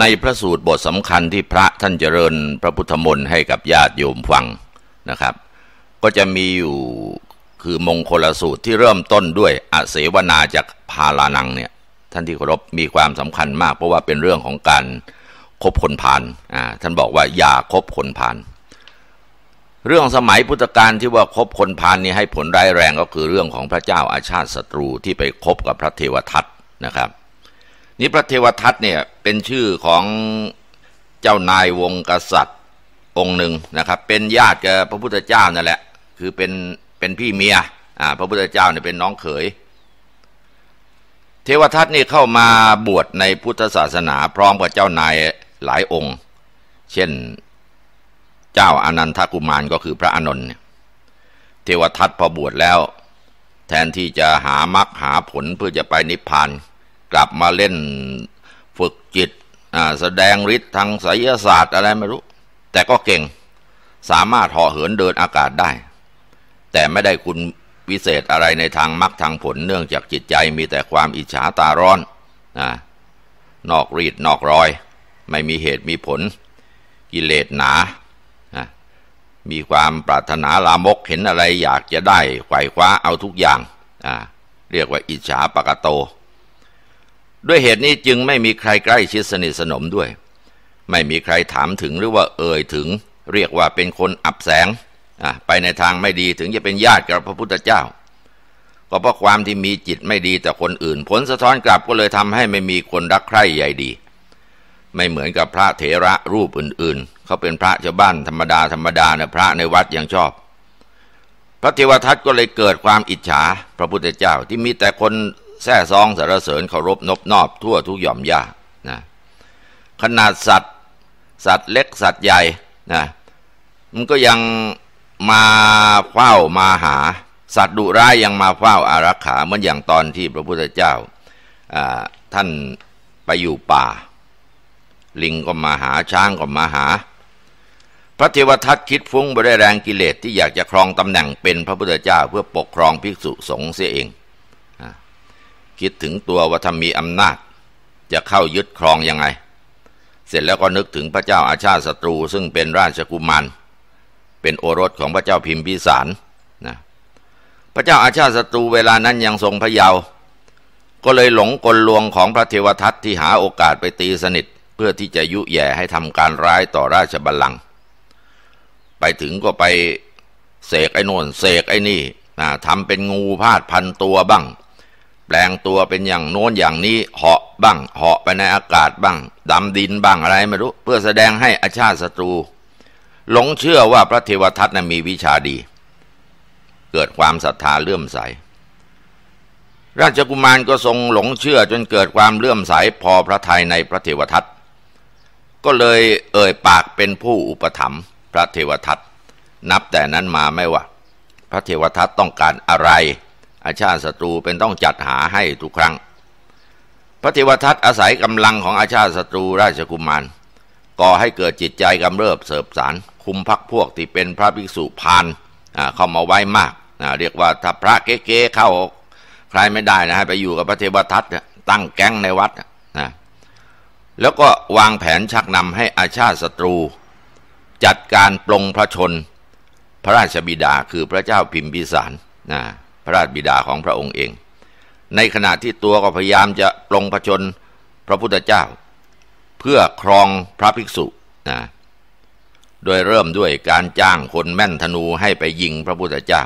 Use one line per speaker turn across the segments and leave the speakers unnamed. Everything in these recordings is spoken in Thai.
ในพระสูตรบทสำคัญที่พระท่านเจริญพระพุทธมนต์ให้กับญาติโยมฟังนะครับ ก็จะมีอยู่คือมงคลสูตร ที่เริ่มต้นด้วยอเสวนาจากพาลานังเนี่ยท่านที่เคารพมีความสำคัญมาก เพราะว่าเป็นเรื่องของการคบคนผ่านอ่าท่านบอกว่าอย่าคบคนผ่านเรื่องสมัยพุทธกาลที่ว่าคบคนผ่านนี่ให้ผลร้ายแรงก็คือเรื่องของพระเจ้าอาชาติศัตรูที่ไปคบกับพระเทวทัตนะครับนี่พระเทวทัตเนี่ยเป็นชื่อของเจ้านายวงกษัตริย์องค์หนึ่งนะครับ เป็นญาติกับพระพุทธเจ้านั่นแหละคือเป็นเป็นพี่เมียอ่าพระพุทธเจ้าเนี่ยเป็นน้องเขย เทวทัตนี่เข้ามาบวชในพุทธศาสนา พร้อมกับเจ้านายหลายองค์ เช่นเจ้าอนันทกุมารก็คือพระอานนท์เทวทัตพอบวชแล้ว แทนที่จะหามรรคหาผลเพื่อจะไปนิพพานเกลับมาเล่นฝึกจิตแสดงฤทธิ์ทางไสยศาสตร์อะไรไม่รู้ แต่ก็เก่ง สามารถเหาะเหินเดินอากาศได้ แต่ไม่ได้คุณวิเศษอะไรในทางมรรคทางผลเนื่องจากจิตใจมีแต่ความอิจฉาตาร้อนนะนอกรีดนอกรอย ไม่มีเหตุมีผล กิเลสหนาะมีความปรารถนาลามกเห็นอะไรอยากจะได้ไขว่คว้าเอาทุกอย่างนะเรียกว่า อิจฉาปกะโตด้วยเหตุนี้จึงไม่มีใครใกล้ชิดสนิทสนมด้วย ไม่มีใครถามถึงหรือว่าเอ่ยถึงเรียกว่าเป็นคนอับแสง ไปในทางไม่ดีถึงจะเป็นญาติกับพระพุทธเจ้า ก็เพราะความที่มีจิตไม่ดีแต่คนอื่น ผลสะท้อนกลับก็เลยทำให้ไม่มีคนรักใคร่ใหญ่ดี ไม่เหมือนกับพระเถระรูปอื่น ๆ เขาเป็นพระชาวบ้านธรรมดาธรรมดานะพระในวัดยังชอบ พระเทวทัตก็เลยเกิดความอิจฉาพระพุทธเจ้าที่มีแต่คนแท้ซองสารเสริญเคารพนบนอบทั่วทุกหย่อมย่านะขนาดสัตว์สัตว์เล็กสัตว์ใหญ่นะมันก็ยังมาเฝ้ามาหา สัตว์ดุร้ายยังมาเฝ้าอารักขาเหมือนอย่างตอนที่พระพุทธเจ้าท่านไปอยู่ป่า ลิงก็มาหาช้างก็มาหา พระเทวทัตคิดฟุ้งไปได้แรงกิเลสที่อยากจะครองตำแหน่งเป็นพระพุทธเจ้าเพื่อปกครองภิกษุสงฆ์เสียเองคิดถึงตัวว่าถ้ามีอำนาจ จะเข้ายึดครองยังไง เสร็จแล้วก็นึกถึงพระเจ้าอาชาติศัตรูซึ่งเป็นราชกุมาร เป็นโอรสของพระเจ้าพิมพิสารนะพระเจ้าอาชาติศัตรูเวลานั้นยังทรงพระเยาว์ก็เลยหลงกลลวงของพระเทวทัตที่หาโอกาสไปตีสนิท เพื่อที่จะยุแย่ให้ทำการร้ายต่อราชบัลลังก์ไปถึงก็ไปเสกไอ้นนเสกไอ้นี่นะทำเป็นงูพาดพันตัวบ้างแปลงตัวเป็นอย่างโน้นอย่างนี้ เหาะบ้าง เหาะไปในอากาศบ้างดำดินบ้างอะไรไม่รู้ เพื่อแสดงให้อาชาติศัตรู หลงเชื่อว่าพระเทวทัตนะมีวิชาดี เกิดความศรัทธาเลื่อมใส ราชกุมารก็ทรงหลงเชื่อจนเกิดความเลื่อมใสพอพระทัยในพระเทวทัตก็เลยเอ่ยปากเป็นผู้อุปถัมภ์พระเทวทัตนับแต่นั้นมาไม่ว่า พระเทวทัตต้องการอะไรอาชาติศัตรูเป็นต้องจัดหาให้ทุกครั้งพระเทวทัตอาศัยกำลังของอาชาติศัตรู ราชกุมารก่อให้เกิดจิตใจกำเริบเสบสาร คุมพักพวกที่เป็นพระภิกษุพานเข้ามาไว้มากเรียกว่าถ้าพระเก๊ๆเข้าใครไม่ได้นะให้ไปอยู่กับพระเทวทัตตั้งแก๊งในวัดนะแล้วก็วางแผนชักนำให้อาชาติศัตรูจัดการปลงพระชนพระราชบิดาคือพระเจ้าพิมพิสารนะพระราชบิดาของพระองค์เอง ในขณะที่ตัวก็พยายามจะปลงะชนพระพุทธเจ้า เพื่อครองพระภิกษุนะ โดยเริ่มด้วยการจ้างคนแม่นธนู ให้ไปยิงพระพุทธเจ้า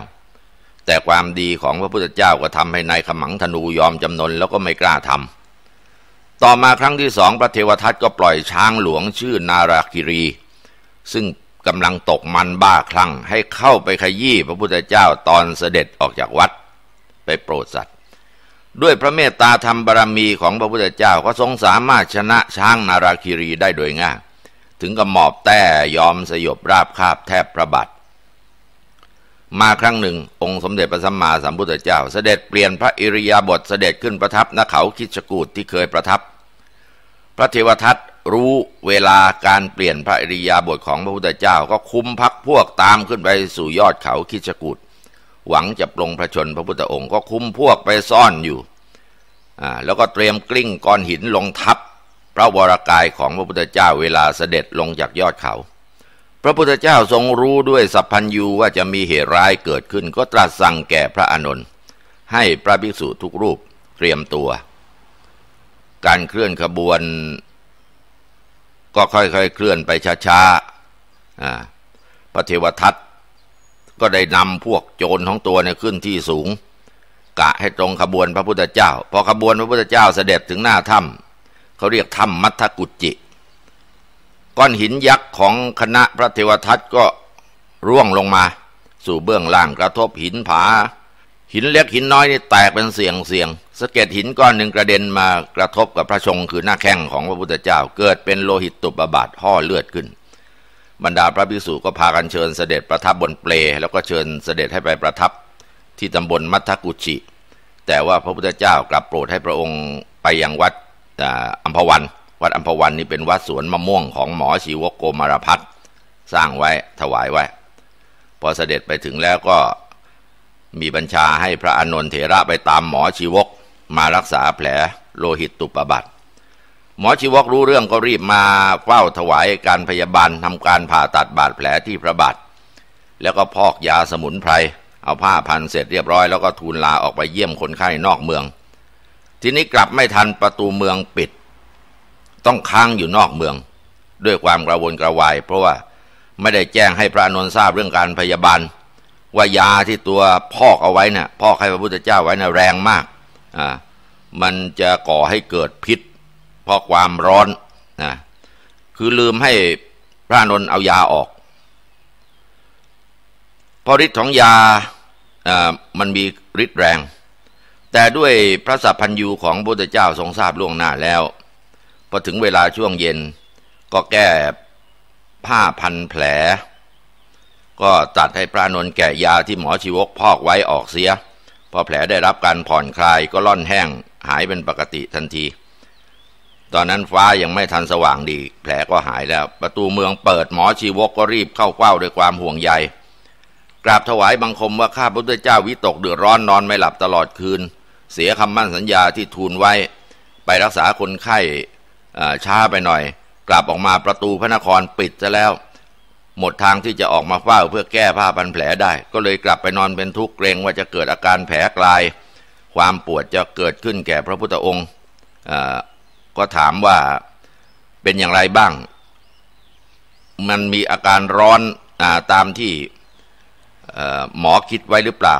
แต่ความดีของพระพุทธเจ้าก็ทำให้นายขมังธนูยอมจำนนแล้วก็ไม่กล้าทำต่อมาครั้งที่สองพระเทวทัตก็ปล่อยช้างหลวงชื่อนาราคิรี ซึ่งกำลังตกมันบ้าคลั่งให้เข้าไปขยี้พระพุทธเจ้าตอนเสด็จออกจากวัด ไปโปรดสัตว์ ด้วยพระเมตตาธรรมบารมีของพระพุทธเจ้าก็ทรงสามารถชนะช้างนาราคิรีได้โดยง่ายถึงกับหมอบแต่ยอมสยบราบคาบแทบพระบาทมาครั้งหนึ่ง องค์สมเด็จพระสัมมาสัมพุทธเจ้า เสด็จเปลี่ยนพระอิริยาบถเสด็จขึ้นประทับนเขาคิชกูดที่เคยประทับ พระเทวทัตรู้เวลาการเปลี่ยนพระอริยาบทของพระพุทธเจ้าก็คุมพักพวกตามขึ้นไปสู่ยอดเขาคิชกุฏหวังจะปลงพระชนพระพุทธองค์ก็คุมพวกไปซ่อนอยู่แล้วก็เตรียมกลิ้งก้อนหินลงทับพระวรากายของพระพุทธเจ้าเวลาเสด็จลงจากยอดเขา พระพุทธเจ้าทรงรู้ด้วยสัพพัญยูว่าจะมีเหตุร้ายเกิดขึ้นก็ตรัสสั่งแก่พระอานนท์ให้พระภิกษุทุกรูปเตรียมตัว การเคลื่อนขบวนก็ค่อยๆเคลื่อนไปช้าๆพระเทวทัตก็ได้นำพวกโจรของตัวเนี่ยขึ้นที่สูง กะให้ตรงขบวนพระพุทธเจ้า พอขบวนพระพุทธเจ้าเสด็จถึงหน้าถ้ำเขาเรียกถ้ำมัทกุจิก้อนหินยักษ์ของคณะพระเทวทัตก็ร่วงลงมาสู่เบื้องล่างกระทบหินผา หินเล็กหินน้อยนี่แตกเป็นเสียงเสียงสะเก็ดหินก้อนหนึ่งกระเด็นมากระทบกับพระชงคือหน้าแข้งของพระพุทธเจ้าเกิดเป็นโลหิตตุบบาดห่อเลือดขึ้น บรรดาพระภิกษุก็พากันเชิญเสด็จประทับบนเปล แล้วก็เชิญเสด็จให้ไปประทับที่ตำบลมัทกุชิแต่ว่าพระพุทธเจ้ากลับโปรดให้พระองค์ไปยังวัดอัมพวัน วัดอัมพวันนี้เป็นวัดสวนมะม่วงของหมอชีวกโกมารพัฒสร้างไว้ถวายไว้ พอเสด็จไปถึงแล้วก็มีบัญชาให้พระอนนทเถระไปตามหมอชีวกมารักษาแผลโลหิตตุปบัติ หมอชีวกรู้เรื่องก็รีบมาเฝ้าถวายการพยาบาลทำการผ่าตัดบาดแผลที่พระบาทแล้วก็พอกยาสมุนไพรเอาผ้าพันเสร็จเรียบร้อยแล้วก็ทูลลาออกไปเยี่ยมคนไข้นอกเมือง ทีนี้กลับไม่ทันประตูเมืองปิด ต้องค้างอยู่นอกเมือง ด้วยความกระวนกระวาย เพราะว่าไม่ได้แจ้งให้พระนนทราบเรื่องการพยาบาลว่ายาที่ตัวพอกเอาไว้เนะ่ยพอกให้พระพุทธเจ้าไว้นะ่ะแรงมากมันจะก่อให้เกิดพิษเพราะความร้อนนะคือลืมให้พระนนเอายาออกเพราะฤทธิ์ของยาอ่ามันมีฤทธิ์แรง แต่ด้วยพระสัพพัญยูของพระพุทธเจ้าทรงทราบล่วงหน้าแล้ว พอถึงเวลาช่วงเย็น ก็แก้ผ้าพันแผล ก็ตัดให้พระนนแก่ยาที่หมอชีวกพอกไว้ออกเสียพอแผลได้รับการผ่อนคลายก็ล่อนแห้งหายเป็นปกติทันที ตอนนั้นฟ้ายังไม่ทันสว่างดี แผลก็หายแล้วประตูเมืองเปิดหมอชีวกก็รีบเข้าเฝ้าด้วยความห่วงใยกราบถวายบังคมว่าข้าพระพุทธเจ้าวิตก เดือดร้อนนอนไม่หลับตลอดคืน เสียคำมั่นสัญญาที่ทูลไว้ ไปรักษาคนไข้ช้าไปหน่อย กลับออกมาประตูพระนครปิดซะแล้วหมดทางที่จะออกมาเฝ้าเพื่อแก้ผ้าพันแผลได้ ก็เลยกลับไปนอนเป็นทุกข์เกรงว่าจะเกิดอาการแผลกลาย ความปวดจะเกิดขึ้นแก่พระพุทธองค์ก็ถามว่าเป็นอย่างไรบ้าง มันมีอาการร้อนอตามที่หมอคิดไว้หรือเปล่า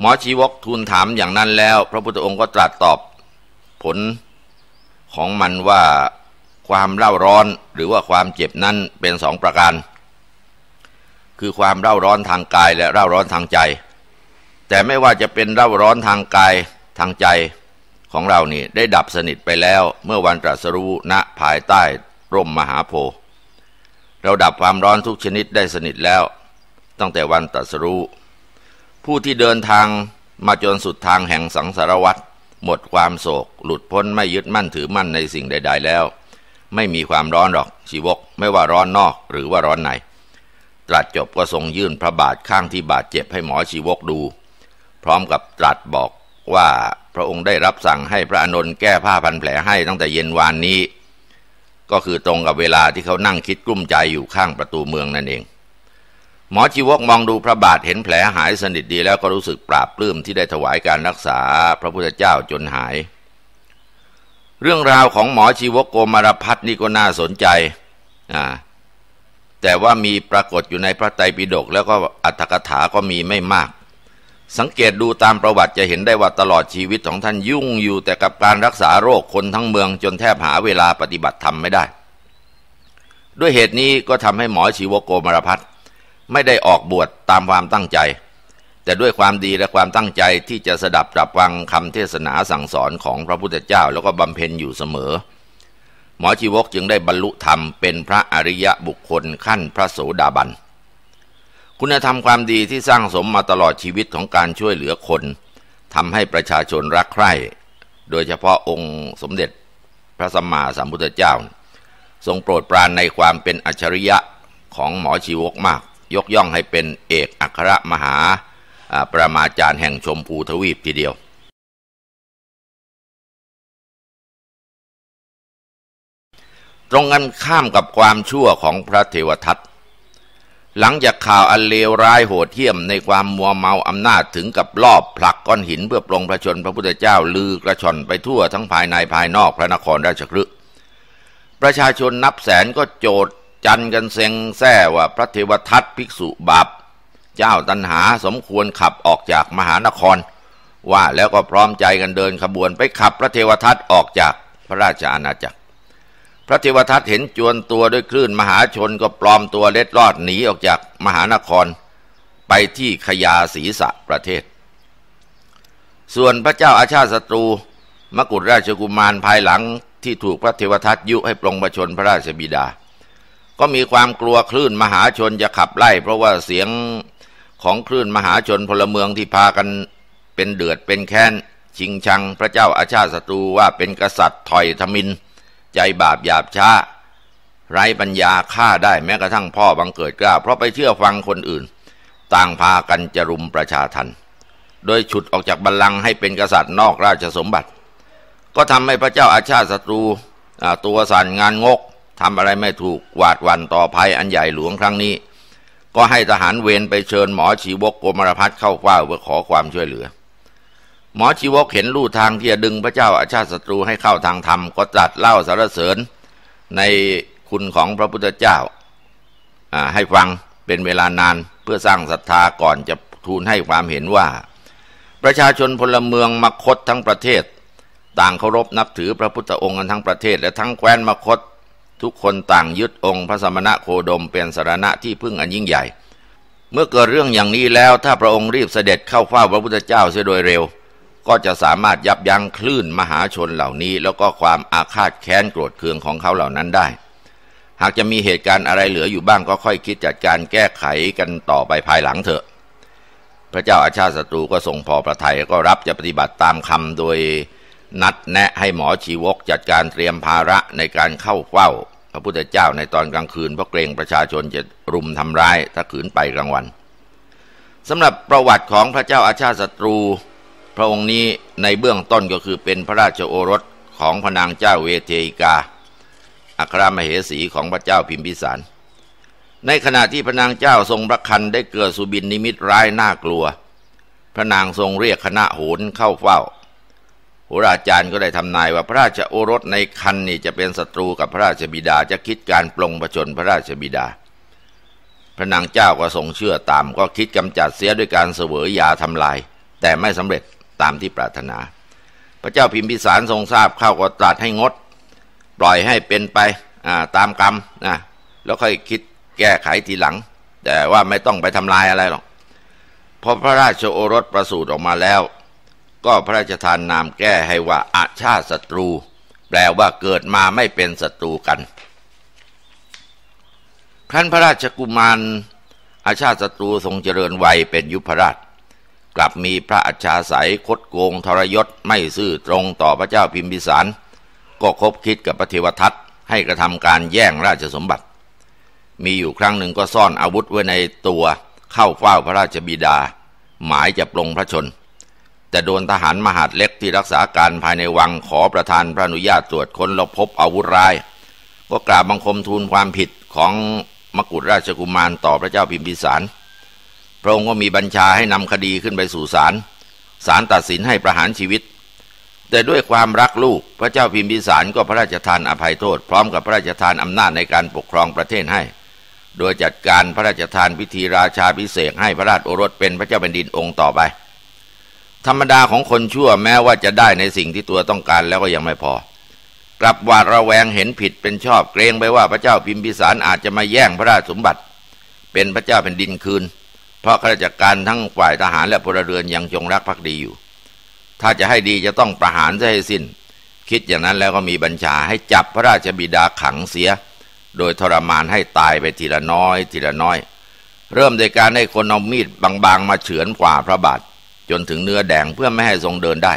หมอชีวกทูลถามอย่างนั้นแล้ว พระพุทธองค์ก็ตรัสตอบผลของมันว่าความเร่าร้อนหรือว่าความเจ็บนั้นเป็นสองประการ คือความเร่าร้อนทางกายและเร่าร้อนทางใจ แต่ไม่ว่าจะเป็นเร่าร้อนทางกายทางใจ ของเรานี่ได้ดับสนิทไปแล้วเมื่อวันตรัสรู้ณภายใต้ ร่มมหาโพธิ์ เราดับความร้อนทุกชนิดได้สนิทแล้วตั้งแต่วันตรัสรู้ ผู้ที่เดินทางมาจนสุดทางแห่งสังสารวัฏหมดความโศก หลุดพ้นไม่ยึดมั่นถือมั่นในสิ่งใด ๆ แล้วไม่มีความร้อนหรอกชีวกไม่ว่าร้อนนอกหรือว่าร้อนในตรัสจบก็ทรงยื่นพระบาทข้างที่บาดเจ็บให้หมอชีวกดู พร้อมกับตรัสบอกว่าพระองค์ได้รับสั่งให้พระอนนท์แก้ผ้าพันแผลให้ตั้งแต่เย็นวานนี้ ก็คือตรงกับเวลาที่เขานั่งคิดกลุ้มใจอยู่ข้างประตูเมืองนั่นเอง หมอชีวกมองดูพระบาทเห็นแผลหายสนิทดีแล้วก็รู้สึกปราบปลื้มที่ได้ถวายการรักษาพระพุทธเจ้าจนหายเรื่องราวของหมอชีวโกมารพัฒนี่ก็น่าสนใจ แต่ว่ามีปรากฏอยู่ในพระไตรปิฎกแล้วก็อัตถกถา ก็มีไม่มาก สังเกตดูตามประวัติจะเห็นได้ว่าตลอดชีวิตของท่านยุ่งอยู่แต่กับการรักษาโรคคนทั้งเมืองจนแทบหาเวลาปฏิบัติธรรมไม่ได้ ด้วยเหตุนี้ก็ทำให้หมอชีวโกมารพัฒไม่ได้ออกบวชตามความตั้งใจแต่ด้วยความดีและความตั้งใจที่จะสดับรับฟังคำเทศนาสั่งสอนของพระพุทธเจ้าแล้วก็บำเพ็ญอยู่เสมอ หมอชีวกจึงได้บรรลุธรรม เป็นพระอริยะบุคคลขั้นพระโสดาบัน คุณธรรมความดีที่สร้างสมมาตลอดชีวิตของการช่วยเหลือคนทำให้ประชาชนรักใคร่ โดยเฉพาะองค์สมเด็จพระสัมมาสัมพุทธเจ้าทรงโปรดปรานในความเป็นอัจฉริยะของหมอชีวกมาก ยกย่องให้เป็นเอกอัครมหาประมาจารย์แห่งชมพูทวีปทีเดียว ตรงกันข้ามกับความชั่วของพระเทวทัตหลังจากข่าวอันเลวร้ายโหดเหี้ยมในความมัวเมาอำนาจถึงกับลอบผลักก้อนหินเพื่อปลงพระชนพระพุทธเจ้าลือกระชอนไปทั่วทั้งภายในภายนอกพระนครราชครืประชาชนนับแสนก็โจดจันกันเซ็งแซ่ว่าพระเทวทัตภิกษุบาปเจ้าตันหาสมควรขับออกจากมหานคร ว่าแล้วก็พร้อมใจกันเดินขบวนไปขับพระเทวทัตออกจากพระราชอาณาจักร พระเทวทัตเห็นจวนตัวด้วยคลื่นมหาชนก็ปลอมตัวเล็ดลอดหนีออกจากมหานคร ไปที่ขยาศีสะประเทศ ส่วนพระเจ้าอาชาติศัตรู มกุฎราชกุมารภายหลังที่ถูกพระเทวทัตยุให้ปรงประชนพระราชบิดา ก็มีความกลัวคลื่นมหาชนจะขับไล่เพราะว่าเสียงของคลื่นมหาชนพลเมืองที่พากันเป็นเดือดเป็นแค้น ชิงชังพระเจ้าอาชาติศัตรูว่าเป็นกษัตริย์ถอยทมินใจบาปหยาบช้าไร้ปัญญาฆ่าได้แม้กระทั่งพ่อบังเกิดกล้า เพราะไปเชื่อฟังคนอื่น ต่างพากันจะรุมประชาทัน โดยฉุดออกจากบัลลังก์ให้เป็นกษัตริย์นอกราชสมบัติ ก็ทำให้พระเจ้าอาชาติศัตรูตัวสั่นงานงก ทำอะไรไม่ถูกหวาดหวั่นต่อภัยอันใหญ่หลวงครั้งนี้ก็ให้ทหารเวรไปเชิญหมอชีวกโกมารพัฒเข้าเฝ้าเพื่อขอความช่วยเหลือ หมอชีวกเห็นลู่ทางที่จะดึงพระเจ้าอาชาติศัตรูให้เข้าทางธรรมก็ตรัสเล่าสารเสริญในคุณของพระพุทธเจ้าให้ฟังเป็นเวลานานเพื่อสร้างศรัทธาก่อนจะทูลให้ความเห็นว่า ประชาชนพลเมืองมคตทั้งประเทศ ต่างเคารพนับถือพระพุทธองค์กันทั้งประเทศและทั้งแคว้นมคตทุกคนต่างยึดองค์พระสมณะโคดมเป็นสารณะที่พึ่งอันยิ่งใหญ่ เมื่อเกิดเรื่องอย่างนี้แล้วถ้าพระองค์รีบเสด็จเข้าเฝ้าพระพุทธเจ้าเสียโดยเร็ว ก็จะสามารถยับยั้งคลื่นมหาชนเหล่านี้ แล้วก็ความอาฆาตแค้นโกรธเคืองของเขาเหล่านั้นได้ หากจะมีเหตุการณ์อะไรเหลืออยู่บ้างก็ค่อยคิดจัดการแก้ไขกันต่อไปภายหลังเถอะ พระเจ้าอาชาติศัตรูก็ทรงพอประทัยก็รับจะปฏิบัติตามคำโดยนัดแนะให้หมอชีวกจัดการเตรียมภาระในการเข้าเฝ้าพระพุทธเจ้าในตอนกลางคืนเพราะเกรงประชาชน จะรุมทำร้ายถ้าขืนไปกลางวันสำหรับประวัติของพระเจ้าอาชาติศัตรู พระองค์นี้ในเบื้องต้นก็คือเป็นพระราชโอรสของพระนางเจ้าเวเทิกาอัครมเหสีของพระเจ้าพิมพิสาร ในขณะที่พระนางเจ้าทรงประคันได้เกิดสุบินนิมิตร้ายน่ากลัวพระนางทรงเรียกคณะโหนเข้าเฝ้าโหราจารย์ก็ได้ทำนายว่าพระราชโอรสในคันนี่จะเป็นศัตรูกับพระราชบิดาจะคิดการปลงประชนพระราชบิดาพระนางเจ้าก็ทรงเชื่อตาม ก็คิดกำจัดเสียด้วยการเสวยยาทำลาย แต่ไม่สำเร็จตามที่ปรารถนา พระเจ้าพิมพิสารทรงทราบเข้าก็ตรัสให้งด ปล่อยให้เป็นไปตามกรรมนะแล้วค่อยคิดแก้ไขทีหลัง แต่ว่าไม่ต้องไปทำลายอะไรหรอกพอพระราชโอรสประสูติออกมาแล้วก็พระราชทานนามแก้ให้ว่าอาชาติศัตรู แปลว่าเกิดมาไม่เป็นศัตรูกันครั้นพระราชกุมารอาชาติศัตรูทรงเจริญวัยเป็นยุพราช กลับมีพระอัจฉาสายคดโกงทรยศ ไม่ซื่อตรงต่อพระเจ้าพิมพิสาร ก็คบคิดกับพระเทวทัตให้กระทำการแย่งราชสมบัติ มีอยู่ครั้งหนึ่งก็ซ่อนอาวุธไว้ในตัวเข้าเฝ้าพระราชบิดา หมายจะปลงพระชนแต่โดนทหารมหาดเล็กที่รักษาการภายในวังขอประธานพระอนุญาตตรวจค้นแล้วพบอาวุธร้าย ก็กราบบังคมทูลความผิดของมกุฎราชกุมารต่อพระเจ้าพิมพิสาร พระองค์ก็มีบัญชาให้นำคดีขึ้นไปสู่ศาลศาลตัดสินให้ประหารชีวิต แต่ด้วยความรักลูกพระเจ้าพิมพิสารก็พระราชทานอภัยโทษ พร้อมกับพระราชทานอำนาจในการปกครองประเทศให้ โดยจัดการพระราชทานพิธีราชาพิเศษให้พระราชโอรสเป็นพระเจ้าแผ่นดินองค์ต่อไปธรรมดาของคนชั่วแม้ว่าจะได้ในสิ่งที่ตัวต้องการแล้วก็ยังไม่พอ กลับหวาดระแวงเห็นผิดเป็นชอบเกรงไปว่าพระเจ้าพิมพิสารอาจจะมาแย่งพระราชสมบัติ เป็นพระเจ้าแผ่นดินคืน เพราะข้าราชการทั้งฝ่ายทหารและพลเรือนยังจงรักภักดีอยู่ ถ้าจะให้ดีจะต้องประหารให้สิน้น คิดอย่างนั้นแล้วก็มีบัญชาให้จับพระราชบิดาขังเสีย โดยทรมานให้ตายไปทีละน้อย ทีละน้อย เริ่มโดยการให้คนเอามีดบางๆ มาเฉือนข่าพระบาทจนถึงเนื้อแดงเพื่อไม่ให้ทรงเดินได้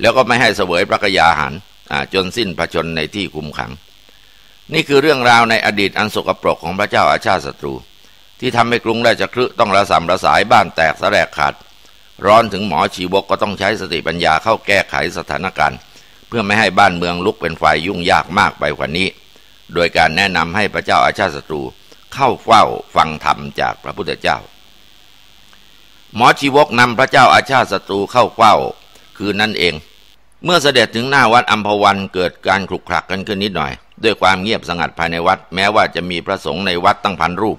แล้วก็ไม่ให้เสวยพระกยาหารจนสิ้นพระชนในที่คุมขัง นี่คือเรื่องราวในอดีตอันสกปรกของพระเจ้าอาชาติศัตรู ที่ทำให้กรุงราชครึต้องระสำระสายบ้านแตกสแสลกขาดร้อนถึงหมอชีวกก็ต้องใช้สติปัญญาเข้าแก้ไขสถานการณ์ เพื่อไม่ให้บ้านเมืองลุกเป็นไฟยุ่งยากมากไปกว่านี้ โดยการแนะนำให้พระเจ้าอาชาติศัตรูเข้าเฝ้าฟังธรรมจากพระพุทธเจ้าหมอชีวกนำพระเจ้าอาชาติศัตรูเข้าเฝ้า คืนนั่นเอง เมื่อเสด็จถึงหน้าวัดอัมพวันเกิดการขลุกขลักกันขึ้นนิดหน่อย ด้วยความเงียบสงัดภายในวัด แม้ว่าจะมีพระสงฆ์ในวัดตั้งพันรูป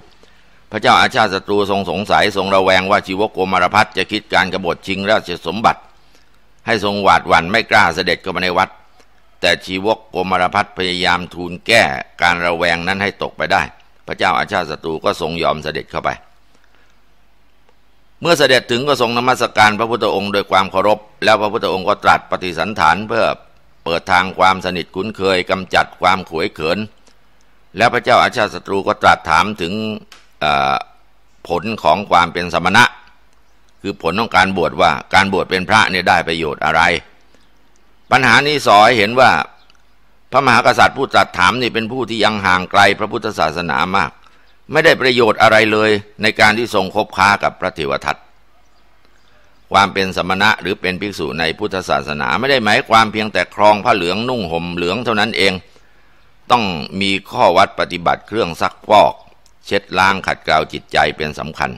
พระเจ้าอาชาติศัตรูทรงสงสัยทรงระแวงว่าชีวกโกมารพัฒจะคิดการกบฏชิงราชสมบัติ ให้ทรงหวาดหวั่นไม่กล้าเสด็จเข้ามาในวัด แต่ชีวกโกมารพัฒพยายามทูลแก้ การระแวงนั้นให้ตกไปได้ พระเจ้าอาชาติศัตรูก็ทรงยอมเสด็จเข้าไปเมื่อเสด็จถึงก็ทรงนมัสการพระพุทธองค์โดยความเคารพ แล้วพระพุทธองค์ก็ตรัสปฏิสันถานเพื่อเปิดทางความสนิทคุ้นเคยกำจัดความขวยเขิน แล้วพระเจ้าอาชาศัตรูก็ตรัสถามถึงผลของความเป็นสมณะ คือผลของการบวชว่าการบวชเป็นพระเนี่ยได้ประโยชน์อะไร ปัญหานี้สอยเห็นว่าพระมหากษัตริย์ผู้ตรัสถามนี่เป็นผู้ที่ยังห่างไกลพระพุทธศาสนามากไม่ได้ประโยชน์อะไรเลยในการที่ทรงคบค้ากับพระเทวทัตความเป็นสมณะหรือเป็นภิกษุในพุทธศาสนา ไม่ได้หมายความเพียงแต่ครองผ้าเหลืองนุ่งห่มเหลืองเท่านั้นเอง ต้องมีข้อวัดปฏิบัติเครื่องซักฟอก เช็ดล้างขัดเกลาจิตใจเป็นสำคัญ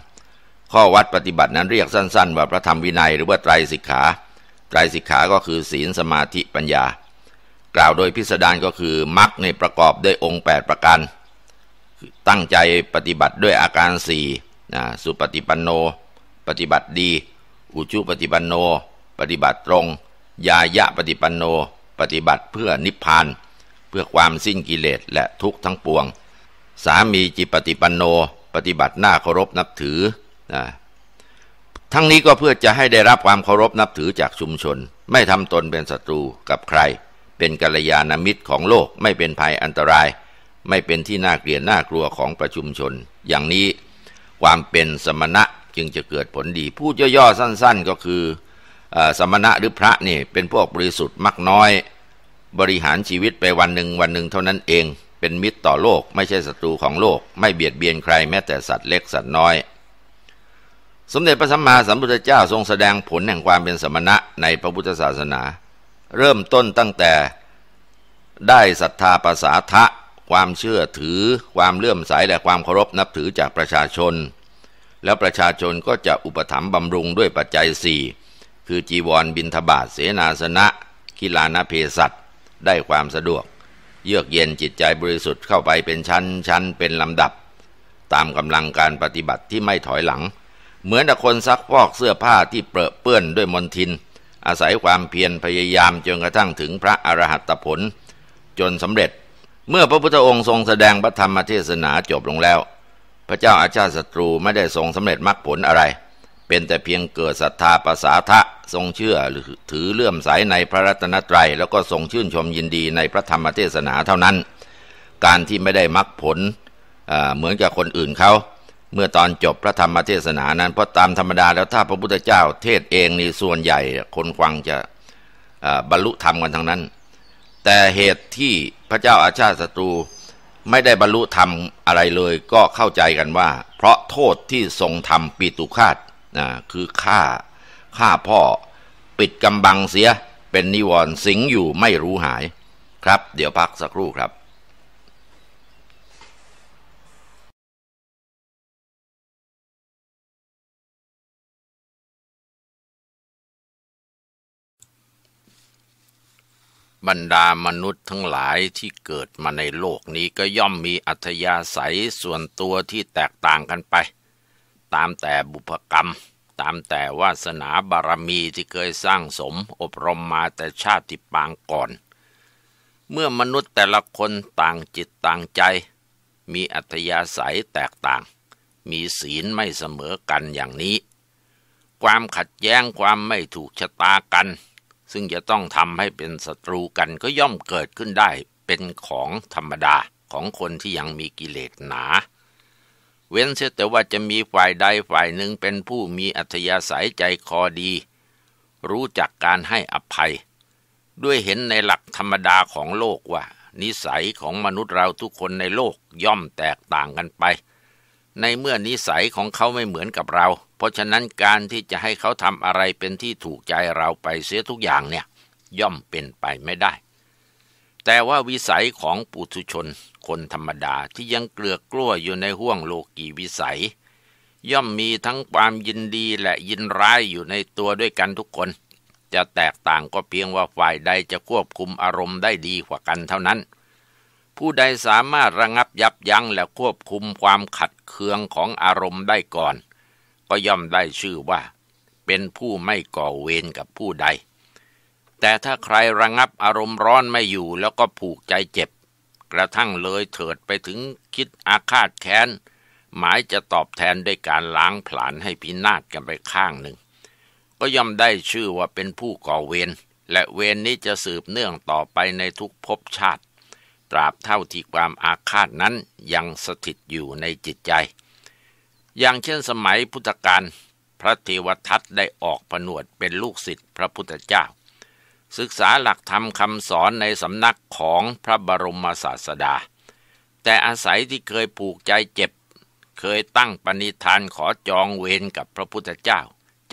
ข้อวัดปฏิบัตินั้นเรียกสั้น ๆ ว่าพระธรรมวินัยหรือว่าไตรสิกขาไตรสิกขาก็คือศีลสมาธิปัญญา กล่าวโดยพิสดารก็คือมรรคในประกอบด้วยองค์ 8 ประการตั้งใจปฏิบัติด้วยอาการสี่นะสุปฏิปันโน ปฏิบัติดี อุชุปฏิปันโน ปฏิบัติตรงยายะปฏิปันโน ปฏิบัติเพื่อนิพพาน เพื่อความสิ้นกิเลสและทุกข์ทั้งปวง สามีจิปฏิปันโน ปฏิบัติหน้าเคารพนับถือนะทั้งนี้ก็เพื่อจะให้ได้รับความเคารพนับถือจากชุมชน ไม่ทำตนเป็นศัตรูกับใคร เป็นกัลยาณมิตรของโลกไม่เป็นภัยอันตรายไม่เป็นที่น่าเกลียดน่ากลัวของประชุมชน อย่างนี้ความเป็นสมณะจึงจะเกิดผลดี พูดย่อๆสั้นๆก็คืออสมณะหรือพระนี่เป็นพวกบริสุทธิ์มักน้อย บริหารชีวิตไปวันหนึ่งวันหนึ่งเท่านั้นเอง เป็นมิตรต่อ โลก ไม่ใช่ศัตรูของโลก ไม่เบียดเบียนใคร แม้แต่สัตว์เล็ก สัตว์น้อย สมเด็จพระสัมมาสัมพุทธเจ้าทรงแสดงผลแห่งความเป็นสมณะในพระพุทธศาสนา เริ่มต้นตั้งแต่ได้ศรัทธาภาษาทะความเชื่อถือความเลื่อมใส และความเคารพนับถือจากประชาชน แล้วประชาชนก็จะอุปถัมภ์บำรุงด้วยปัจจัยสี่คือจีวรบินทบาทเสนาสนะกิลานเพศัตได้ความสะดวก เยือกเย็นจิตใจบริสุทธิ์เข้าไปเป็นชั้นชั้นเป็นลำดับ ตามกำลังการปฏิบัติที่ไม่ถอยหลัง เหมือนคนซักพอกเสื้อผ้าที่เปรอะเปื้อนด้วยมลทิน อาศัยความเพียรพยายามจนกระทั่งถึงพระอรหัตผล จนสำเร็จเมื่อพระพุทธองค์ทรงแสดงพระธรรมเทศนาจบลงแล้ว พระเจ้าอาชาติศัตรูไม่ได้ทรงสำเร็จมรรคผลอะไร เป็นแต่เพียงเกิดศรัทธาภาษาทะทรงเชื่อหรือถือเลื่อมใสในพระรัตนตรัย แล้วก็ทรงชื่นชมยินดีในพระธรรมเทศนาเท่านั้น การที่ไม่ได้มรรคผลเหมือนกับคนอื่นเขาเมื่อตอนจบพระธรรมเทศนานั้น เพราะตามธรรมดาแล้วถ้าพระพุทธเจ้าเทศเองนี่ส่วนใหญ่คนฟังจะบรรลุธรรมกันทั้งนั้นแต่เหตุที่พระเจ้าอาชาติศัตรูไม่ได้บรรลุธรรมอะไรเลยก็เข้าใจกันว่า เพราะโทษที่ทรงทำปิตุคาตนะคือฆ่าฆ่าพ่อปิดกำบังเสียเป็นนิวรณ์สิงอยู่ไม่รู้หาย ครับเดี๋ยวพักสักครู่ครับบรรดามนุษย์ทั้งหลายที่เกิดมาในโลกนี้ก็ย่อมมีอัธยาศัยส่วนตัวที่แตกต่างกันไป ตามแต่บุพกรรม ตามแต่วาสนาบารมีที่เคยสร้างสมอบรมมาแต่ชาติปางก่อน เมื่อมนุษย์แต่ละคนต่างจิตต่างใจ มีอัธยาศัยแตกต่าง มีศีลไม่เสมอกันอย่างนี้ ความขัดแย้งความไม่ถูกชะตากันซึ่งจะต้องทำให้เป็นศัตรูกันก็ย่อมเกิดขึ้นได้ เป็นของธรรมดาของคนที่ยังมีกิเลสหนา เว้นเสียแต่ว่าจะมีฝ่ายใดฝ่ายหนึ่งเป็นผู้มีอัธยาศัยใจคอดี รู้จักการให้อภัย ด้วยเห็นในหลักธรรมดาของโลกว่า นิสัยของมนุษย์เราทุกคนในโลกย่อมแตกต่างกันไปในเมื่อนิสัยของเขาไม่เหมือนกับเรา เพราะฉะนั้นการที่จะให้เขาทำอะไรเป็นที่ถูกใจเราไปเสียทุกอย่างเนี่ย ย่อมเป็นไปไม่ได้ แต่ว่าวิสัยของปุถุชนคนธรรมดาที่ยังเกลือกกลั้วอยู่ในห่วงโลกีวิสัย ย่อมมีทั้งความยินดีและยินร้ายอยู่ในตัวด้วยกันทุกคน จะแตกต่างก็เพียงว่าฝ่ายใดจะควบคุมอารมณ์ได้ดีกว่ากันเท่านั้นผู้ใดสามารถระงับยับยั้งและควบคุมความขัดเคืองของอารมณ์ได้ก่อน ก็ย่อมได้ชื่อว่าเป็นผู้ไม่ก่อเวรกับผู้ใด แต่ถ้าใครระงับอารมณ์ร้อนไม่อยู่แล้วก็ผูกใจเจ็บ กระทั่งเลยเถิดไปถึงคิดอาฆาตแค้นหมายจะตอบแทนด้วยการล้างผลาญให้พินาศกันไปข้างหนึ่ง ก็ย่อมได้ชื่อว่าเป็นผู้ก่อเวรและเวรนี้จะสืบเนื่องต่อไปในทุกภพชาติตราบเท่าที่ความอาฆาตนั้นยังสถิตอยู่ในจิตใจ อย่างเช่นสมัยพุทธกาลพระเทวทัตได้ออกผนวดเป็นลูกศิษย์พระพุทธเจ้า ศึกษาหลักธรรมคำสอนในสำนักของพระบรมศาสดา แต่อาศัยที่เคยผูกใจเจ็บ เคยตั้งปณิธานขอจองเวรกับพระพุทธเจ้า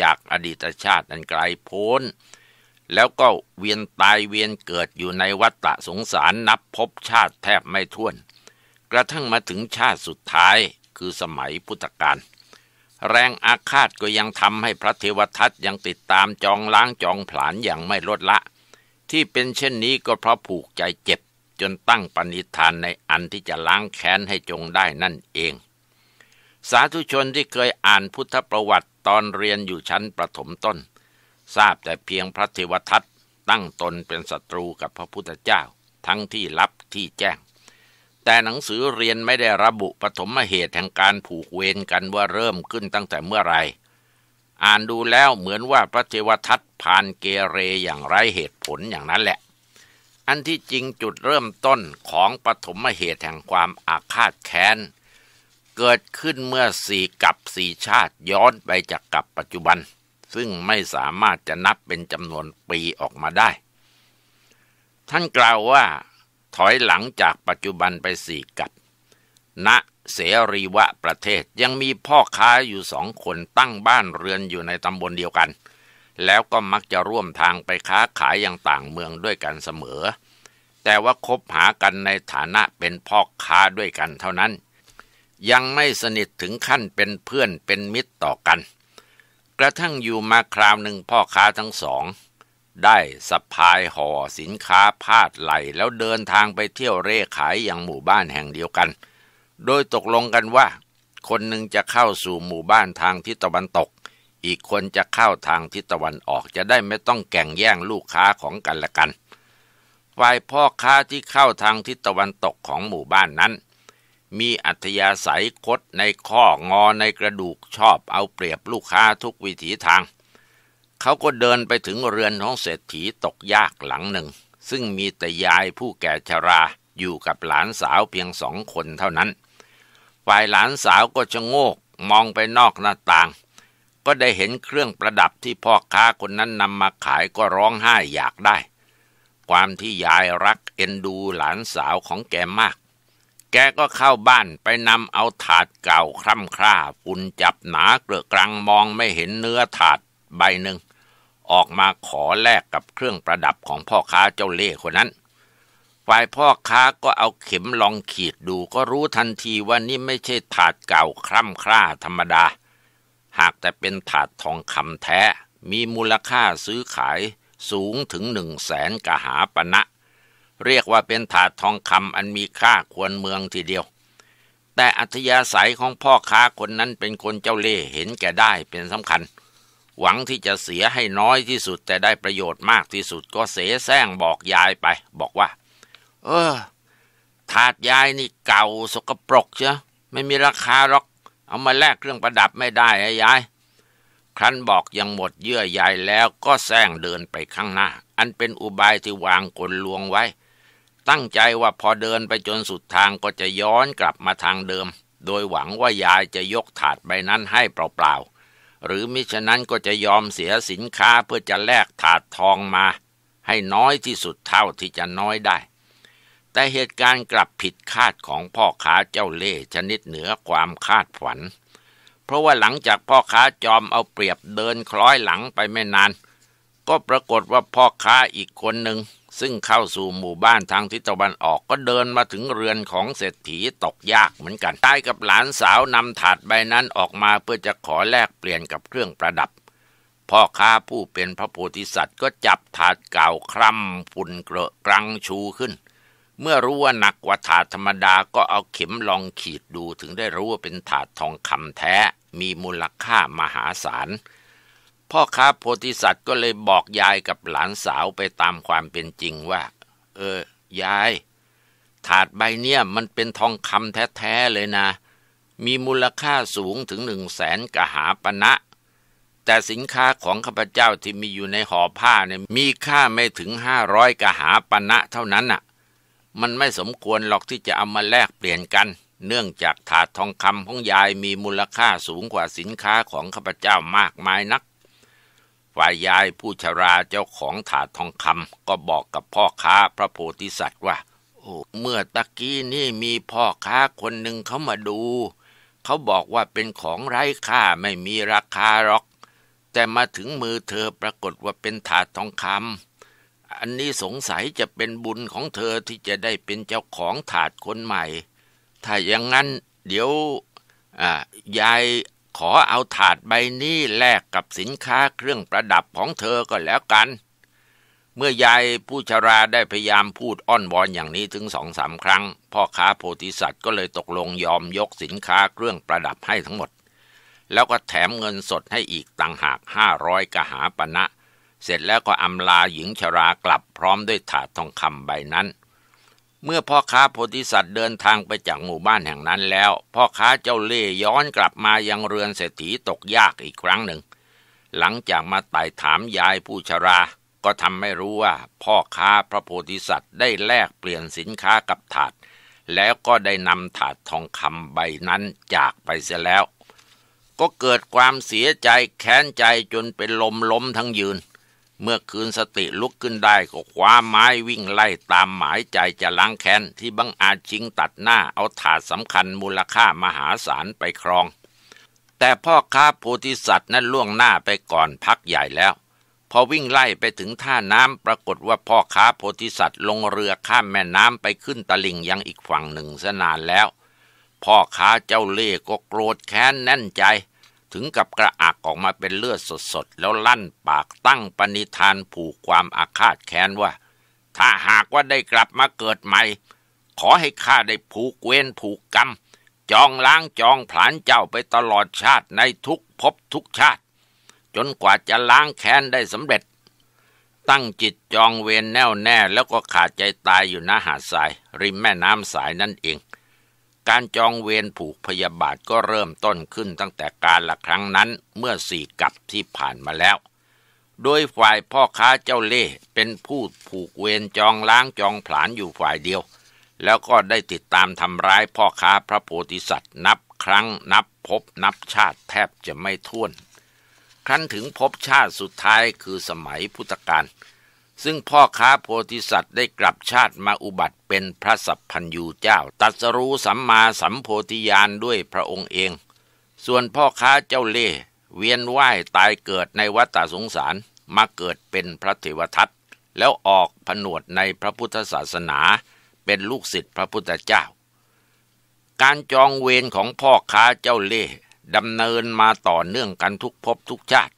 จากอดีตชาติอันไกลโพ้นแล้วก็เวียนตายเวียนเกิดอยู่ในวัฏฏะสงสารนับพบชาติแทบไม่ถ้วน กระทั่งมาถึงชาติสุดท้ายคือสมัยพุทธกาลแรงอาฆาตก็ยังทำให้พระเทวทัตยังติดตามจองล้างจองผลาญอย่างไม่ลดละ ที่เป็นเช่นนี้ก็เพราะผูกใจเจ็บจนตั้งปณิธานในอันที่จะล้างแค้นให้จงได้นั่นเอง สาธุชนที่เคยอ่านพุทธประวัติตอนเรียนอยู่ชั้นประถมต้นทราบแต่เพียงพระเทวทัตตั้งตนเป็นศัตรูกับพระพุทธเจ้าทั้งที่รับที่แจ้ง แต่หนังสือเรียนไม่ได้ระบุปฐมเหตุแห่งการผูกเวรกันว่าเริ่มขึ้นตั้งแต่เมื่อไรอ่านดูแล้วเหมือนว่าพระเทวทัตผ่านเกเรอย่างไรเหตุผลอย่างนั้นแหละ อันที่จริงจุดเริ่มต้นของปฐมเหตุแห่งความอาฆาตแค้นเกิดขึ้นเมื่อสี่กับสี่ชาติย้อนไปจากกับปัจจุบันซึ่งไม่สามารถจะนับเป็นจำนวนปีออกมาได้ ท่านกล่าวว่าถอยหลังจากปัจจุบันไปสี่กับณเสรีวะประเทศยังมีพ่อค้าอยู่สองคนตั้งบ้านเรือนอยู่ในตำบลเดียวกัน แล้วก็มักจะร่วมทางไปค้าขายอย่างต่างเมืองด้วยกันเสมอ แต่ว่าคบหากันในฐานะเป็นพ่อค้าด้วยกันเท่านั้น ยังไม่สนิทถึงขั้นเป็นเพื่อนเป็นมิตรต่อกันกระทั่งอยู่มาคราว หนึ่งพ่อค้าทั้งสองได้สะพายห่อสินค้า พาดไหลแล้วเดินทางไปเที่ยวเร่ขายอย่างหมู่บ้านแห่งเดียวกัน โดยตกลงกันว่า คนหนึ่งจะเข้าสู่หมู่บ้านทางทิศตะวันตก อีกคนจะเข้าทางทิศตะวันออกจะได้ไม่ต้องแก่งแย่งลูกค้าของกันและกันฝ่ายพ่อค้าที่เข้าทางทิศตะวันตกของหมู่บ้านนั้นมีอัธยาศัยคดในข้องอในกระดูกชอบเอาเปรียบลูกค้าทุกวิถีทาง เขาก็เดินไปถึงเรือนของเศรษฐีตกยากหลังหนึ่ง ซึ่งมีแต่ยายผู้แก่ชราอยู่กับหลานสาวเพียงสองคนเท่านั้น ฝ่ายหลานสาวก็ชะโงกมองไปนอกหน้าต่าง ก็ได้เห็นเครื่องประดับที่พ่อค้าคนนั้นนำมาขายก็ร้องไห้อยากได้ ความที่ยายรักเอ็นดูหลานสาวของแกมากแกก็เข้าบ้านไปนำเอาถาดเก่าคร่ำคร่าฝุ่นจับหนาเกลือกรังมองไม่เห็นเนื้อถาดใบหนึ่งออกมาขอแลกกับเครื่องประดับของพ่อค้าเจ้าเล่ห์คนนั้น ฝ่ายพ่อค้าก็เอาเข็มลองขีดดูก็รู้ทันทีว่านี่ไม่ใช่ถาดเก่าคร่ำคร่าธรรมดา หากแต่เป็นถาดทองคำแท้ มีมูลค่าซื้อขาย สูงถึงหนึ่งแสนกหาปณะนะเรียกว่าเป็นถาดทองคำอันมีค่าควรเมืองทีเดียว แต่อัธยาศัยของพ่อค้าคนนั้นเป็นคนเจ้าเล่ห์เห็นแก่ได้เป็นสำคัญ หวังที่จะเสียให้น้อยที่สุดแต่ได้ประโยชน์มากที่สุดก็เสแสร้งบอกยายไป บอกว่า เออ ถาดยายนี่เก่าสกปรกเชียไม่มีราคาหรอก เอามาแลกเครื่องประดับไม่ได้ไอ้ยาย ครั้นบอกยังหมดเยื่อใยแล้วก็แซงเดินไปข้างหน้า อันเป็นอุบายที่วางกลลวงไว้ตั้งใจว่าพอเดินไปจนสุดทางก็จะย้อนกลับมาทางเดิม โดยหวังว่ายายจะยกถาดใบนั้นให้เปล่าๆหรือมิฉะนั้นก็จะยอมเสียสินค้าเพื่อจะแลกถาดทองมา ให้น้อยที่สุดเท่าที่จะน้อยได้ แต่เหตุการณ์กลับผิดคาดของพ่อค้าเจ้าเล่ชนิดเหนือความคาดฝันเพราะว่าหลังจากพ่อค้าจอมเอาเปรียบเดินคล้อยหลังไปไม่นาน ก็ปรากฏว่าพ่อค้าอีกคนหนึ่งซึ่งเข้าสู่หมู่บ้านทางทิศตะวันออกก็เดินมาถึงเรือนของเศรษฐีตกยากเหมือนกันชายกับหลานสาวนำถาดใบนั้นออกมาเพื่อจะขอแลกเปลี่ยนกับเครื่องประดับพ่อค้าผู้เป็นพระโพธิสัตว์ก็จับถาดเก่าคร่ำฝุ่นเกลอะกรังชูขึ้น เมื่อรู้ว่าหนักกว่าถาดธรรมดาก็เอาเข็มลองขีดดูถึงได้รู้ว่าเป็นถาดทองคำแท้ มีมูลค่ามหาศาลพ่อค้าโพธิสัตว์ก็เลยบอกยายกับหลานสาวไปตามความเป็นจริงว่า เออ ยาย ถาดใบเนี่ยมันเป็นทองคำแท้ๆเลยนะ มีมูลค่าสูงถึงหนึ่งแสนกหาปณะนะแต่สินค้าของข้าพเจ้าที่มีอยู่ในห่อผ้าเนี่ย มีค่าไม่ถึงห้าร้อยกหาปณะะเท่านั้นน่ะ มันไม่สมควรหรอกที่จะเอามาแลกเปลี่ยนกัน เนื่องจากถาดทองคำของยายมีมูลค่าสูงกว่าสินค้าของข้าพเจ้ามากมายนัก่ายยายผู้ชราเจ้าของถาดทองคำก็บอกกับพ่อค้าพระโพธิสัตว์ว่า โอ้เมื่อตะกี้นี่มีพ่อค้าคนหนึ่งเขามาดู เขาบอกว่าเป็นของไร้ค่าไม่มีราคาหรอก แต่มาถึงมือเธอปรากฏว่าเป็นถาดทองคำอันนี้สงสัยจะเป็นบุญของเธอที่จะได้เป็นเจ้าของถาดคนใหม่ ถ้าอย่างนั้นเดี๋ยวอ่ยายขอเอาถาดใบนี้แลกกับสินค้าเครื่องประดับของเธอก็แล้วกัน เมื่อยายผู้ชราได้พยายามพูดอ้อนวอนอย่างนี้ถึงสองสามครั้งพ่อค้าโพธิสัตว์ก็เลยตกลงยอมยกสินค้าเครื่องประดับให้ทั้งหมด แล้วก็แถมเงินสดให้อีกต่างหากห้าร้อยกหาปณะนะเสร็จแล้วก็อำลาหญิงชรากลับพร้อมด้วยถาดทองคำใบนั้นเมื่อพ่อค้าโพธิสัตว์เดินทางไปจากหมู่บ้านแห่งนั้นแล้ว พ่อค้าเจ้าเล่ย้อนกลับมายังเรือนเศรษฐีตกยากอีกครั้งหนึ่ง หลังจากมาไต่ถามยายผู้ชรา ก็ทำไม่รู้ว่า พ่อค้าพระโพธิสัตว์ได้แลกเปลี่ยนสินค้ากับถาด แล้วก็ได้นำถาดทองคำใบนั้นจากไปเสียแล้ว ก็เกิดความเสียใจแค้นใจจนเป็นลมล้มทั้งยืนเมื่อคืนสติลุกขึ้นได้ก็คว้าไม้วิ่งไล่ตามหมายใจจะล้างแค้นที่บังอาจชิงตัดหน้าเอาถาดสำคัญมูลค่ามหาศาลไปครอง แต่พ่อค้าโพธิสัตว์นั้นล่วงหน้าไปก่อนพักใหญ่แล้ว พอวิ่งไล่ไปถึงท่าน้ำปรากฏว่าพ่อค้าโพธิสัตว์ลงเรือข้ามแม่น้ำไปขึ้นตะลิ่งยังอีกฝั่งหนึ่งสนานแล้ว พ่อค้าเจ้าเล่ก็โกรธแค้นแน่นใจถึงกับกระอักออกมาเป็นเลือดสดๆ แล้วลั่นปากตั้งปณิธานผูกความอาฆาตแค้นว่า ถ้าหากว่าได้กลับมาเกิดใหม่ ขอให้ข้าได้ผูกเวรผูกกรรมจองล้างจองผลาญเจ้าไปตลอดชาติในทุกภพทุกชาติ จนกว่าจะล้างแค้นได้สำเร็จ ตั้งจิตจองเวรแน่วแน่แล้วก็ขาดใจตายอยู่หน้าหาดทราย ริมแม่น้ำสายนั่นเองการจองเวรผูกพยาบาทก็เริ่มต้นขึ้นตั้งแต่การละครั้งนั้นเมื่อสี่กับที่ผ่านมาแล้ว โดยฝ่ายพ่อค้าเจ้าเล่เป็นผู้ผูกเวรจองล้างจองผลานอยู่ฝ่ายเดียว แล้วก็ได้ติดตามทำร้ายพ่อค้าพระโพธิสัตว์นับครั้งนับพบนับชาติแทบจะไม่ท้วน ครั้นถึงพบชาติสุดท้ายคือสมัยพุทธกาลซึ่งพ่อค้าโพธิสัตว์ได้กลับชาติมาอุบัติเป็นพระสัพพัญยูเจ้าตัสรู้สัมมาสัมโพธิญาณด้วยพระองค์เอง ส่วนพ่อค้าเจ้าเล่เวียนว่ายตายเกิดในวัฏสงสารมาเกิดเป็นพระเทวทัตแล้วออกผนวดในพระพุทธศาสนา เป็นลูกศิษย์พระพุทธเจ้า การจองเวรของพ่อค้าเจ้าเล่ดำเนินมาต่อเนื่องกันทุกภพทุกชาติ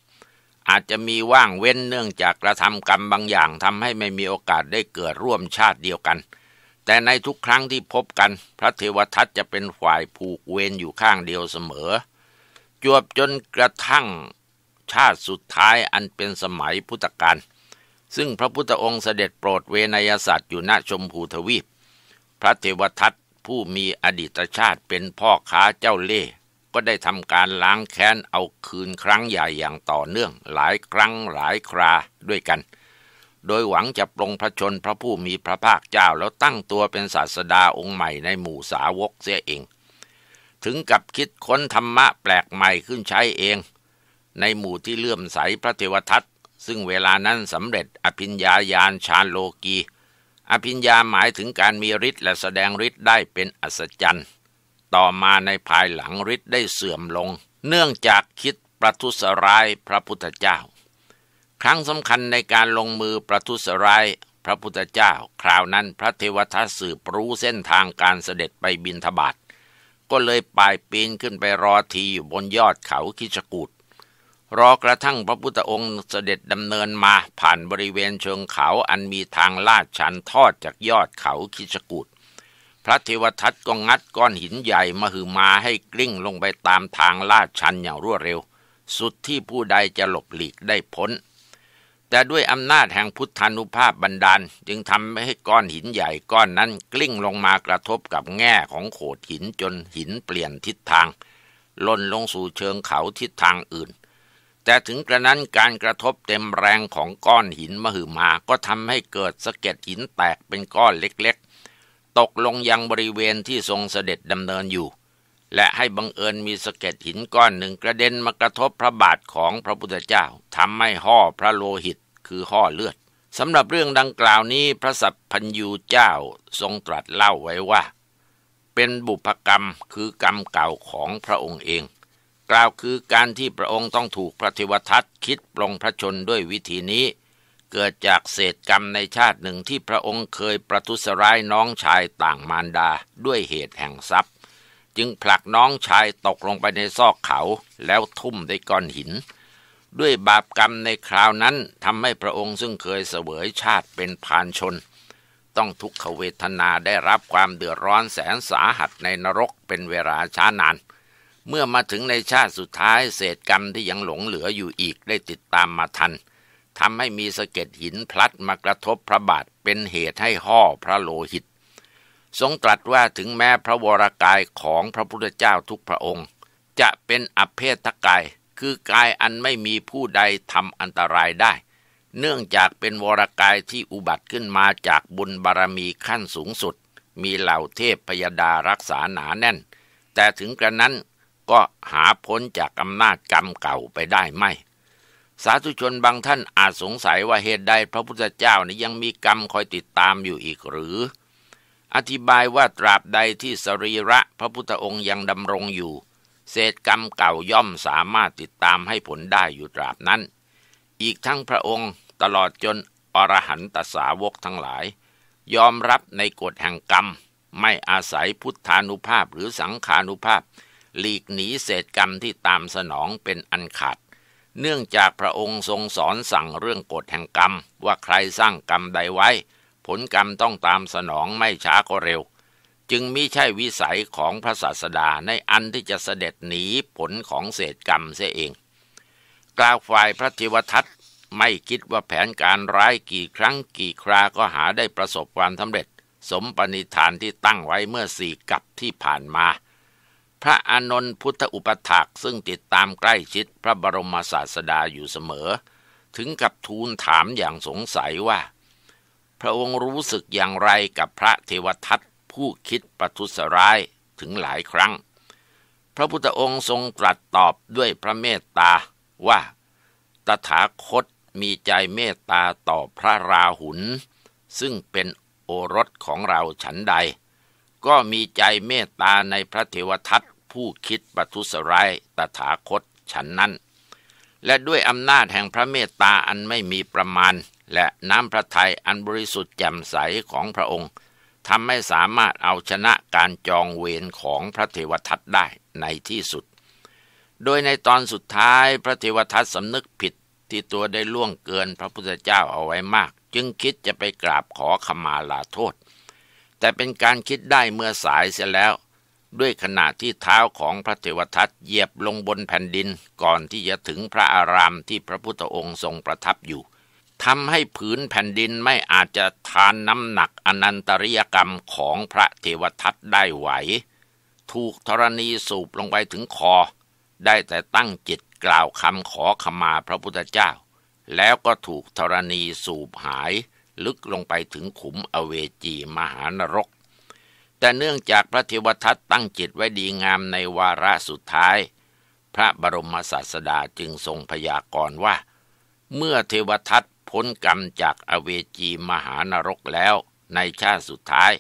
อาจจะมีว่างเว้นเนื่องจากกระทำกรรมบางอย่างทำให้ไม่มีโอกาสได้เกิดร่วมชาติเดียวกัน แต่ในทุกครั้งที่พบกัน พระเทวทัตจะเป็นฝ่ายผูกเวรอยู่ข้างเดียวเสมอ จวบจนกระทั่งชาติสุดท้ายอันเป็นสมัยพุทธกาลซึ่งพระพุทธองค์เสด็จโปรดเวนยสัตว์อยู่ณชมพูทวีป พระเทวทัตผู้มีอดีตชาติเป็นพ่อค้าเจ้าเล่ห์ก็ได้ทำการล้างแค้นเอาคืนครั้งใหญ่อย่างต่อเนื่องหลายครั้งหลายคราด้วยกัน โดยหวังจะปรงพระชนพระผู้มีพระภาคเจ้าแล้วตั้งตัวเป็นศาสดาองค์ใหม่ในหมู่สาวกเสียเอง ถึงกับคิดค้นธรรมะแปลกใหม่ขึ้นใช้เอง ในหมู่ที่เลื่อมใสพระเทวทัต ซึ่งเวลานั้นสำเร็จอภิญญาญาณชานโลกี อภิญญาหมายถึงการมีฤทธิ์และแสดงฤทธิ์ได้เป็นอัศจรรย์ต่อมาในภายหลังฤทธิ์ได้เสื่อมลง เนื่องจากคิดประทุษร้ายพระพุทธเจ้า ครั้งสำคัญในการลงมือประทุษร้ายพระพุทธเจ้า คราวนั้นพระเทวทัตสืบรู้เส้นทางการเสด็จไปบินทบาทก็เลยปายปีนขึ้นไปรอที อยู่บนยอดเขาคิชกูดรอกระทั่งพระพุทธองค์เสด็จดำเนินมาผ่านบริเวณเชิงเขาอันมีทางลาดชันทอดจากยอดเขาคิชกูดพระเทวทัตก็งัดก้อนหินใหญ่มหือมาให้กลิ้งลงไปตามทางลาดชันอย่างรวดเร็ว สุดที่ผู้ใดจะหลบหลีกได้พ้นแต่ด้วยอำนาจแห่งพุทธานุภาพบันดาลจึงทำให้ก้อนหินใหญ่ก้อนนั้น กลิ้งลงมากระทบกับแง่ของโขดหินจนหินเปลี่ยนทิศทางล่นลงสู่เชิงเขาทิศทางอื่น แต่ถึงกระนั้นการกระทบเต็มแรงของก้อนหิน มหึมาก็ทำให้เกิดสะเก็ดหินแตกเป็นก้อนเล็ก ๆตกลงยังบริเวณที่ทรงเสด็จดำเนินอยู่ และให้บังเอิญมีสะเก็ดหินก้อนหนึ่งกระเด็นมากระทบพระบาทของพระพุทธเจ้าทำให้ห่อพระโลหิตคือห่อเลือดสำหรับเรื่องดังกล่าวนี้พระสัพพัญยูเจ้าทรงตรัสเล่าไว้ว่า เป็นบุพกรรมคือกรรมเก่าของพระองค์เอง กล่าวคือการที่พระองค์ต้องถูกพระเทวทัตคิดปลงพระชนด้วยวิธีนี้เกิดจากเศษกรรมในชาติหนึ่งที่พระองค์เคยประทุษร้ายน้องชายต่างมารดาด้วยเหตุแห่งทรัพย์ จึงผลักน้องชายตกลงไปในซอกเขาแล้วทุ่มด้วยก้อนหิน ด้วยบาปกรรมในคราวนั้นทำให้พระองค์ซึ่งเคยเสวยชาติเป็นพานชน ต้องทุกขเวทนาได้รับความเดือดร้อนแสนสาหัสในนรกเป็นเวลาช้านาน เมื่อมาถึงในชาติสุดท้ายเศษกรรมที่ยังหลงเหลืออยู่อีกได้ติดตามมาทันเทำให้มีสะเก็ดหินพลัดมากระทบพระบาทเป็นเหตุให้ห่อพระโลหิต ทรงตรัสว่าถึงแม้พระวรากายของพระพุทธเจ้าทุกพระองค์ จะเป็นอเพศทกาย คือกายอันไม่มีผู้ใดทำอันตรายได้ เนื่องจากเป็นวรากายที่อุบัติขึ้นมาจากบุญบารมีขั้นสูงสุด มีเหล่าเทพพยดารักษาหนาแน่น แต่ถึงกระนั้นก็หาพ้นจากอำนาจกรรมเก่าไปได้ไม่สาธุชนบางท่านอาจสงสัยว่าเหตุใดพระพุทธเจ้านี้ยังมีกรรมคอยติดตามอยู่อีกหรือ อธิบายว่าตราบใดที่สรีระพระพุทธองค์ยังดำรงอยู่ เศษกรรมเก่าย่อมสามารถติดตามให้ผลได้อยู่ตราบนั้น อีกทั้งพระองค์ตลอดจนอรหันตสาวกทั้งหลาย ยอมรับในกฎแห่งกรรมไม่อาศัยพุทธานุภาพหรือสังขานุภาพ หลีกหนีเศษกรรมที่ตามสนองเป็นอันขาดเนื่องจากพระองค์ทรงสอนสั่งเรื่องกฎแห่งกรรม ว่าใครสร้างกรรมใดไว้ ผลกรรมต้องตามสนองไม่ช้าก็เร็ว จึงมิใช่วิสัยของพระศาสดาในอันที่จะเสด็จหนีผลของเศษกรรมเสียเองกล่าวฝ่ายพระธิวทัตไม่คิดว่าแผนการร้ายกี่ครั้งกี่คราก็หาได้ประสบความสำเร็จ สมปณิธานที่ตั้งไว้เมื่อสี่กับที่ผ่านมาพระอานนท์พุทธอุปถากซึ่งติดตามใกล้ชิดพระบรมศาสดาอยู่เสมอ ถึงกับทูลถามอย่างสงสัยว่า พระองค์รู้สึกอย่างไรกับพระเทวทัตผู้คิดประทุษร้ายถึงหลายครั้ง พระพุทธองค์ทรงตรัสตอบด้วยพระเมตตาว่า ตถาคตมีใจเมตตาต่อพระราหุลซึ่งเป็นโอรสของเราฉันใด ก็มีใจเมตตาในพระเทวทัตผู้คิดปัทุสร้ายตถาคตฉันนั้น และด้วยอำนาจแห่งพระเมตตาอันไม่มีประมาณและน้ำพระทัยอันบริสุทธิ์แจ่มใสของพระองค์ทำให้สามารถเอาชนะการจองเวรของพระเทวทัตได้ในที่สุด โดยในตอนสุดท้ายพระเทวทัตสำนึกผิดที่ตัวได้ล่วงเกินพระพุทธเจ้าเอาไว้มาก จึงคิดจะไปกราบขอขมาลาโทษ แต่เป็นการคิดได้เมื่อสายเสียแล้วด้วยขณะที่เท้าของพระเทวทัตเหยียบลงบนแผ่นดินก่อนที่จะถึงพระอารามที่พระพุทธองค์ทรงประทับอยู่ทำให้ผืนแผ่นดินไม่อาจจะทานน้ำหนักอนันตริยกรรมของพระเทวทัตได้ไหว ถูกธรณีสูบลงไปถึงคอ ได้แต่ตั้งจิตกล่าวคำขอขมาพระพุทธเจ้า แล้วก็ถูกธรณีสูบหาย ลึกลงไปถึงขุมอเวจีมหานรกแต่เนื่องจากพระเทวทัตตั้งจิตไว้ดีงามในวาระสุดท้าย พระบรมศาสดาจึงทรงพยากรณ์ว่า เมื่อเทวทัตพ้นกรรมจากอเวจีมหานรกแล้วในชาติสุดท้าย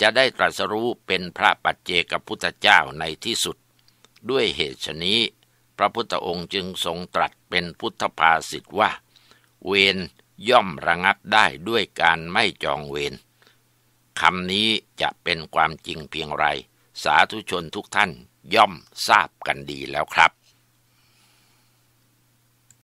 จะได้ตรัสรู้เป็นพระปัจเจกพุทธเจ้าในที่สุด ด้วยเหตุฉนี้ พระพุทธองค์จึงทรงตรัสเป็นพุทธภาษิตว่า เวนย่อมระงับได้ด้วยการไม่จองเวรคำนี้จะเป็นความจริงเพียงไร สาธุชนทุกท่านย่อมทราบกันดีแล้วครับ